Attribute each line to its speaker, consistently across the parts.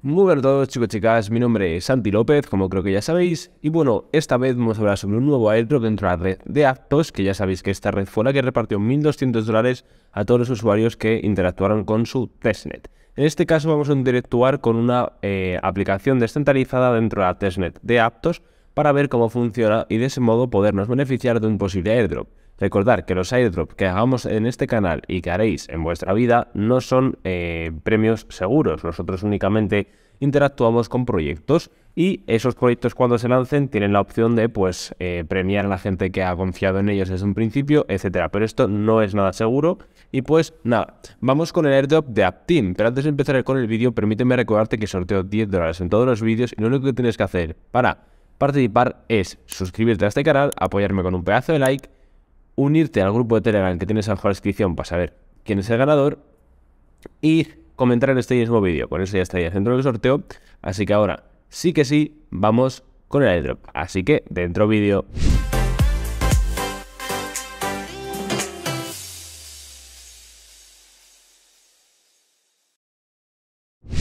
Speaker 1: Muy buenas a todos chicos chicas, mi nombre es Santi López, como creo que ya sabéis, y bueno, esta vez vamos a hablar sobre un nuevo airdrop dentro de la red de Aptos, que ya sabéis que esta red fue la que repartió 1.200 dólares a todos los usuarios que interactuaron con su testnet. En este caso vamos a interactuar con una eh, aplicación descentralizada dentro de la testnet de Aptos para ver cómo funciona y de ese modo podernos beneficiar de un posible airdrop. Recordar que los airdrop que hagamos en este canal y que haréis en vuestra vida no son eh, premios seguros. Nosotros únicamente interactuamos con proyectos y esos proyectos cuando se lancen tienen la opción de pues eh, premiar a la gente que ha confiado en ellos desde un principio, etcétera. Pero esto no es nada seguro. Y pues nada, vamos con el airdrop de Aptim. Pero antes de empezar con el vídeo, permíteme recordarte que sorteo 10 dólares en todos los vídeos y lo único que tienes que hacer para participar es suscribirte a este canal, apoyarme con un pedazo de like unirte al grupo de Telegram que tienes en la descripción para saber quién es el ganador y comentar en este mismo vídeo. Con eso ya estaría dentro del sorteo. Así que ahora sí que sí, vamos con el airdrop. Así que dentro vídeo.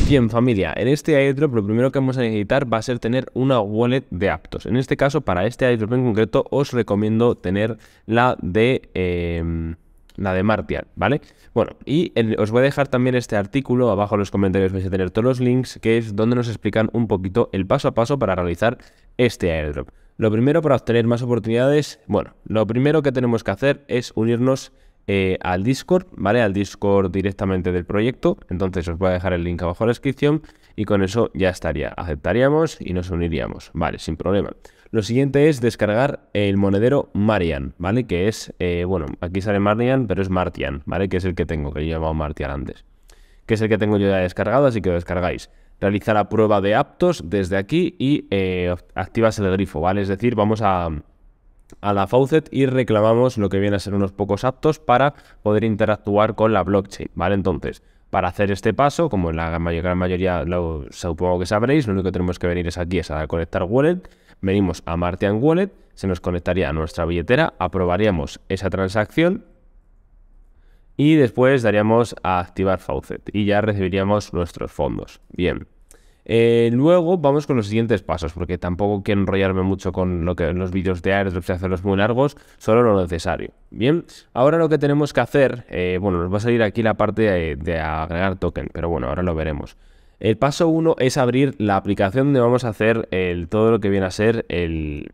Speaker 1: Bien familia, en este airdrop lo primero que vamos a necesitar va a ser tener una wallet de Aptos. En este caso, para este airdrop en concreto, os recomiendo tener la de... Em, la de Martial, ¿vale? Bueno, y os voy a dejar también este artículo, abajo en los comentarios vais a tener todos los links, que es donde nos explican un poquito el paso a paso para realizar este airdrop. Lo primero para obtener más oportunidades, bueno, lo primero que tenemos que hacer es unirnos a eh, al Discord, ¿vale? Al Discord directamente del proyecto. Entonces os voy a dejar el link abajo en la descripción y con eso ya estaría. Aceptaríamos y nos uniríamos, ¿vale? Sin problema. Lo siguiente es descargar el monedero Marian, ¿vale? Que es, eh, bueno, aquí sale Marian, pero es Martian, ¿vale? Que es el que tengo, que yo he llamado Martian antes. Que es el que tengo yo ya descargado, así que lo descargáis. Realiza la prueba de aptos desde aquí y eh, activas el grifo, ¿vale? Es decir, vamos a a la Faucet y reclamamos lo que viene a ser unos pocos aptos para poder interactuar con la blockchain, ¿vale? Entonces, para hacer este paso, como en la gran mayoría lo supongo que sabréis, lo único que tenemos que venir es aquí, es a conectar wallet, venimos a Martian Wallet, se nos conectaría a nuestra billetera, aprobaríamos esa transacción y después daríamos a activar Faucet y ya recibiríamos nuestros fondos. Bien. Eh, luego vamos con los siguientes pasos, porque tampoco quiero enrollarme mucho con los vídeos de airdrop se hacerlos muy largos, solo lo necesario. Bien, ahora lo que tenemos que hacer, eh, bueno, nos va a salir aquí la parte de, agregar token, pero bueno, ahora lo veremos. El paso 1 es abrir la aplicación donde vamos a hacer todo lo que viene a ser el,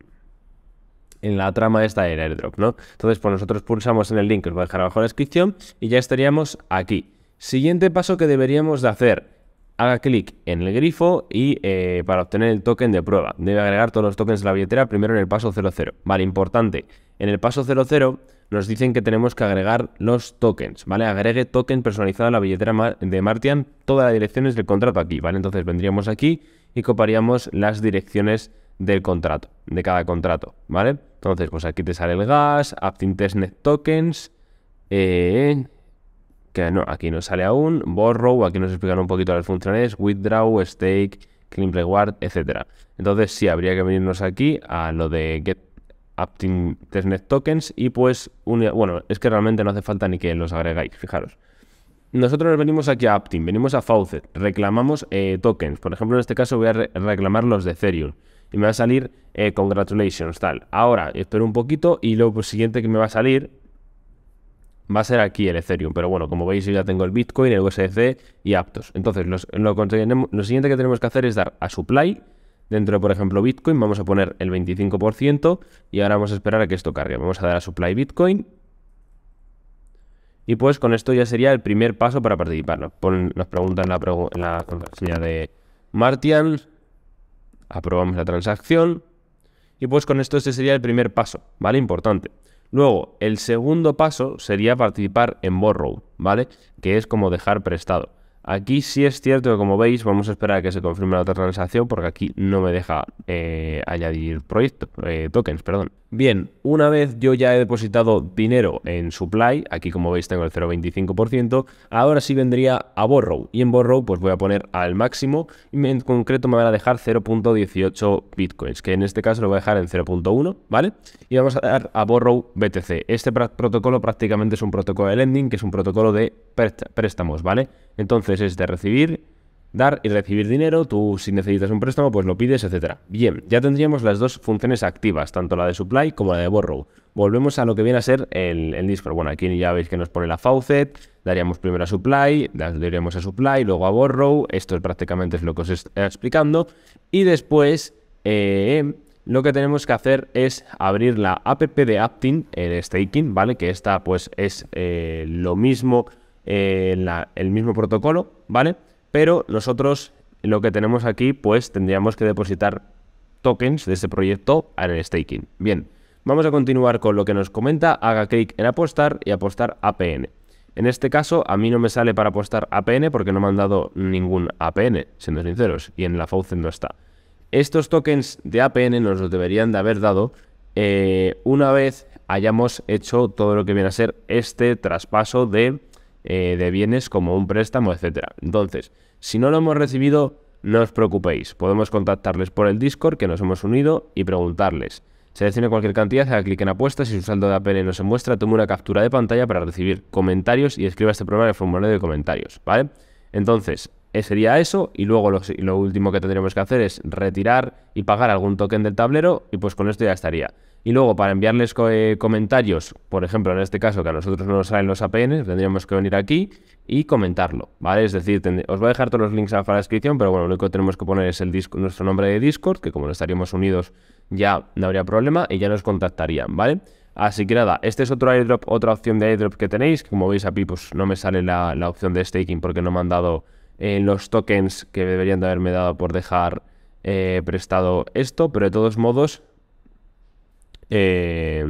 Speaker 1: en la trama esta del airdrop, ¿no? Entonces, pues nosotros pulsamos en el link que os voy a dejar abajo en la descripción y ya estaríamos aquí. Siguiente paso que deberíamos de hacer haga clic en el grifo y eh, para obtener el token de prueba. Debe agregar todos los tokens de la billetera primero en el paso 00. Vale, importante. En el paso 00 nos dicen que tenemos que agregar los tokens, ¿vale? Agregue token personalizado a la billetera de Martian, todas las direcciones del contrato aquí, ¿vale? Entonces vendríamos aquí y coparíamos las direcciones del contrato, de cada contrato, ¿vale? Entonces, pues aquí te sale el gas, Aptin Tokens, eh, que no, aquí no sale aún, borrow, aquí nos explican un poquito las funciones, withdraw, stake, claim reward, etc. Entonces sí, habría que venirnos aquí a lo de get Tokens y pues, e-, bueno, es que realmente no hace falta ni que los agregáis, fijaros. Nosotros venimos aquí a Aptin, venimos a Faucet, reclamamos eh, tokens. Por ejemplo, en este caso voy a reclamar los de Ethereum y me va a salir eh, congratulations, tal. Ahora, espero un poquito y lo pues, siguiente que me va a salir va a ser aquí el Ethereum. Pero bueno, como veis, yo ya tengo el Bitcoin, el USDC y Aptos. Entonces, lo, siguiente que tenemos que hacer es dar a supply. Dentro por ejemplo, Bitcoin, vamos a poner el 25% y ahora vamos a esperar a que esto cargue. Vamos a dar a supply Bitcoin. Y pues con esto ya sería el primer paso para participar. Nos, preguntan en la contraseña de Martian. Aprobamos la transacción. Y pues con esto este sería el primer paso, ¿vale? Importante. Luego, el segundo paso sería participar en borrow, ¿vale? Que es como dejar prestado. Aquí sí es cierto que como veis vamos a esperar a que se confirme la otra transacción porque aquí no me deja eh, añadir proyecto, eh, tokens. Perdón. Bien, una vez yo ya he depositado dinero en Supply, aquí como veis tengo el 0,25%, ahora sí vendría a Borrow y en Borrow pues voy a poner al máximo y en concreto me van a dejar 0.18 bitcoins, que en este caso lo voy a dejar en 0.1, ¿vale? Y vamos a dar a Borrow BTC. Este protocolo prácticamente es un protocolo de lending, que es un protocolo de préstamos, ¿vale? Entonces es de recibir, dar y recibir dinero, tú si necesitas un préstamo pues lo pides, etc. Bien, ya tendríamos las dos funciones activas, tanto la de supply como la de borrow. Volvemos a lo que viene a ser el, el Discord. Bueno, aquí ya veis que nos pone la faucet, daríamos primero a supply, daríamos a supply, luego a borrow, esto es prácticamente es lo que os estoy eh, explicando, y después eh, lo que tenemos que hacer es abrir la app de Aptin, el staking, ¿vale? Que esta pues es eh, lo mismo eh, el mismo protocolo, ¿vale? Pero nosotros lo que tenemos aquí, pues tendríamos que depositar tokens de este proyecto en el staking. Bien, vamos a continuar con lo que nos comenta. Haga clic en apostar y apostar APN. En este caso, a mí no me sale para apostar APN porque no me han dado ningún APN, siendo sinceros, y en la Faucet no está. Estos tokens de APN nos los deberían de haber dado eh, una vez hayamos hecho todo lo que viene a ser este traspaso de eh, de bienes como un préstamo, etcétera Entonces, si no lo hemos recibido, no os preocupéis. Podemos contactarles por el Discord que nos hemos unido y preguntarles. Seleccione cualquier cantidad, haga clic en apuestas y su saldo de APN no se muestra, tome una captura de pantalla para recibir comentarios y escriba este programa en el formulario de comentarios, ¿vale? Entonces, sería eso y luego lo, último que tendríamos que hacer es retirar y pagar algún token del tablero y pues con esto ya estaría. Y luego para enviarles eh, comentarios, por ejemplo en este caso que a nosotros no nos salen los APN, tendríamos que venir aquí y comentarlo, ¿vale? Es decir, os voy a dejar todos los links a la descripción, pero bueno, lo único que tenemos que poner es el nuestro nombre de Discord, que como no estaríamos unidos ya no habría problema y ya nos contactarían, ¿vale? Así que nada, este es otro airdrop, otra opción de airdrop que tenéis, como veis aquí pues no me sale la, la opción de staking porque no me han dado en eh, los tokens que deberían de haberme dado por dejar eh, prestado esto, pero de todos modos, eh,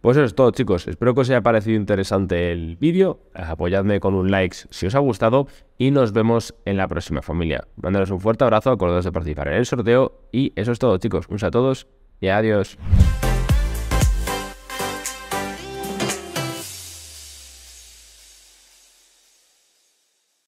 Speaker 1: pues eso es todo chicos, espero que os haya parecido interesante el vídeo, apoyadme con un like si os ha gustado y nos vemos en la próxima familia. mandaros un fuerte abrazo, acordaos de participar en el sorteo y eso es todo chicos, un saludo a todos y adiós.